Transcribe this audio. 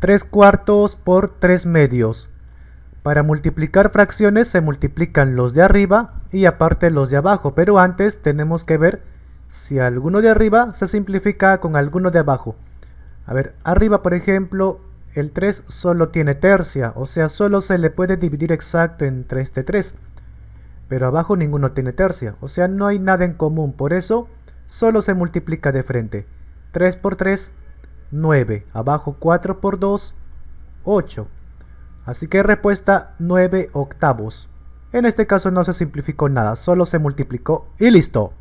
3 cuartos por 3 medios. Para multiplicar fracciones se multiplican los de arriba y aparte los de abajo, pero antes tenemos que ver si alguno de arriba se simplifica con alguno de abajo. A ver, arriba por ejemplo, el 3 solo tiene tercia, o sea, solo se le puede dividir exacto entre este 3. Pero abajo ninguno tiene tercia, o sea, no hay nada en común, por eso solo se multiplica de frente. 3 por 3, 9. Abajo 4 por 2, 8. Así que respuesta 9 octavos. En este caso no se simplificó nada, solo se multiplicó y listo.